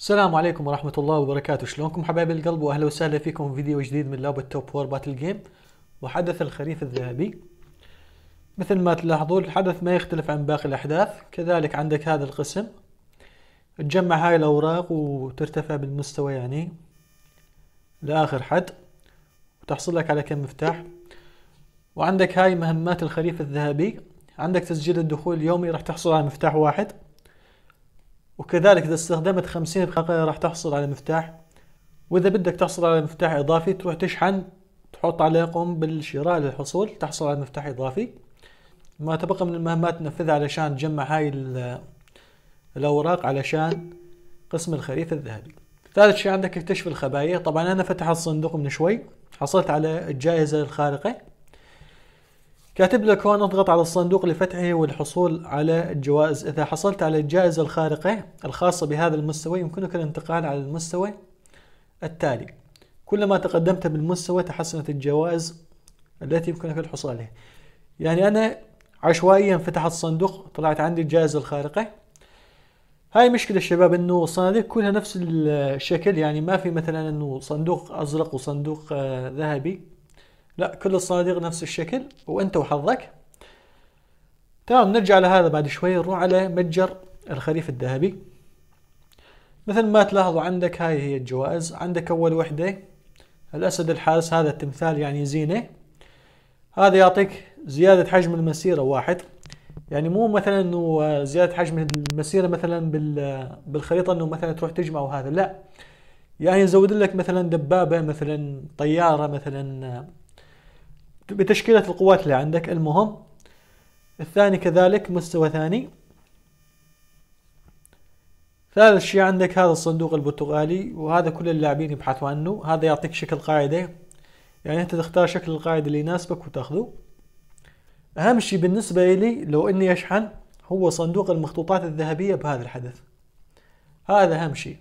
السلام عليكم ورحمة الله وبركاته شلونكم حبايب القلب واهلا وسهلا فيكم في فيديو جديد من لاب توب وور باتل جيم وحدث الخريف الذهبي مثل ما تلاحظون الحدث ما يختلف عن باقي الاحداث كذلك عندك هذا القسم تجمع هاي الاوراق وترتفع بالمستوى يعني لاخر حد وتحصل لك على كم مفتاح وعندك هاي مهمات الخريف الذهبي عندك تسجيل الدخول اليومي راح تحصل على مفتاح واحد وكذلك إذا استخدمت 50 دقيقة راح تحصل على مفتاح وإذا بدك تحصل على مفتاح إضافي تروح تشحن تحط عليه قم بالشراء للحصول تحصل على مفتاح إضافي ما تبقى من المهمات تنفذها علشان تجمع هاي الأوراق علشان قسم الخريف الذهبي ثالث شيء عندك اكتشف الخبايا طبعا أنا فتحت الصندوق من شوي حصلت على الجائزة الخارقة كاتب لك هون اضغط على الصندوق لفتحه والحصول على الجوائز إذا حصلت على الجائزة الخارقة الخاصة بهذا المستوى يمكنك الانتقال على المستوى التالي كلما تقدمت بالمستوى تحسنت الجوائز التي يمكنك الحصول عليها يعني أنا عشوائيا فتحت الصندوق طلعت عندي الجائزة الخارقة هاي مشكلة الشباب انه الصناديق كلها نفس الشكل يعني ما في مثلا انه صندوق ازرق وصندوق آه، ذهبي لا كل الصناديق نفس الشكل وانت وحظك تمام نرجع لهذا بعد شوي نروح على متجر الخريف الذهبي مثل ما تلاحظوا عندك هاي هي الجوائز عندك اول وحده الاسد الحارس هذا التمثال يعني زينه هذا يعطيك زياده حجم المسيره واحد يعني مو مثلا انه زياده حجم المسيره مثلا بالخريطه انه مثلا تروح تجمع وهذا لا يعني يزود لك مثلا دبابه مثلا طياره مثلا بتشكيلة القوات اللي عندك المهم الثاني كذلك مستوى ثاني ثالث شيء عندك هذا الصندوق البرتغالي وهذا كل اللاعبين يبحثوا عنه هذا يعطيك شكل قاعدة يعني انت تختار شكل القاعدة اللي يناسبك وتاخذه اهم شيء بالنسبة لي لو اني اشحن هو صندوق المخطوطات الذهبية بهذا الحدث هذا اهم شيء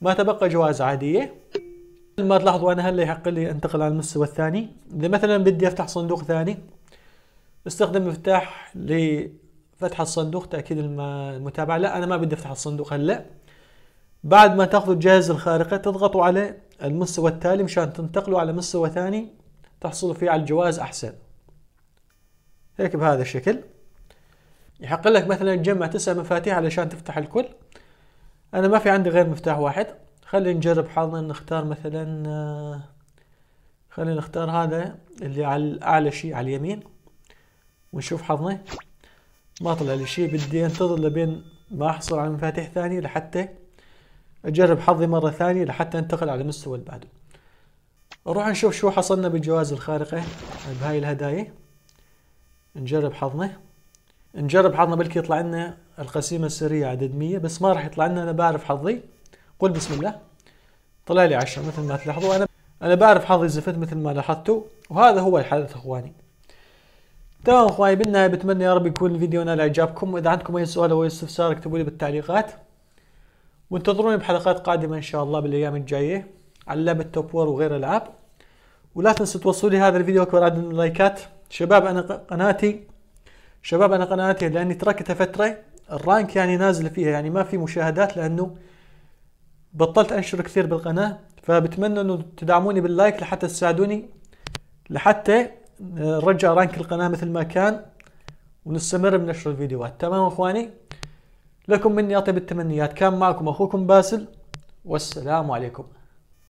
ما تبقى جوائز عادية مثل ما تلاحظوا انا هلا يحق لي انتقل على المستوى الثاني اذا مثلا بدي افتح صندوق ثاني استخدم مفتاح لفتح الصندوق تاكيد المتابعه لا انا ما بدي افتح الصندوق هلا بعد ما تاخذوا الجهاز الخارقه تضغطوا على المستوى التالي مشان تنتقلوا على مستوى ثاني تحصلوا فيه على الجواز احسن هيك بهذا الشكل يحق لك مثلا تجمع تسع مفاتيح علشان تفتح الكل انا ما في عندي غير مفتاح واحد خلينا نجرب حظنا نختار مثلا آه، خلينا نختار هذا اللي على الاعلى شيء على اليمين ونشوف حظنا ما طلع لي شيء بدي انتظر لبين ما احصل على مفاتيح ثانية لحتى اجرب حظي مرة ثانية لحتى انتقل على المستوى اللي بعده نروح نشوف شو حصلنا بالجوائز الخارقة بهاي الهدايا نجرب حظنا نجرب حظنا بلكي يطلع لنا القسيمة السرية عدد 100 بس ما راح يطلع لنا انا بعرف حظي قول بسم الله طلع لي عشرة مثل ما تلاحظوا انا انا بعرف حظي زفت مثل ما لاحظتوا وهذا هو الحدث اخواني تمام اخواني بالنهايه بتمنى يا رب يكون الفيديو نال اعجابكم واذا عندكم اي سؤال او اي استفسار اكتبوا لي بالتعليقات وانتظروني بحلقات قادمه ان شاء الله بالايام الجايه على لعبه توب وور وغير العاب ولا تنسوا توصلوا لي هذا الفيديو اكبر عدد من اللايكات شباب انا قناتي شباب انا قناتي لاني تركتها فتره الرانك يعني نازل فيها يعني ما في مشاهدات لانه بطلت انشر كثير بالقناه فبتمنى انه تدعموني باللايك لحتى تساعدوني لحتى نرجع آه، رانك القناه مثل ما كان ونستمر بنشر الفيديوهات تمام اخواني لكم مني اطيب التمنيات كان معكم اخوكم باسل والسلام عليكم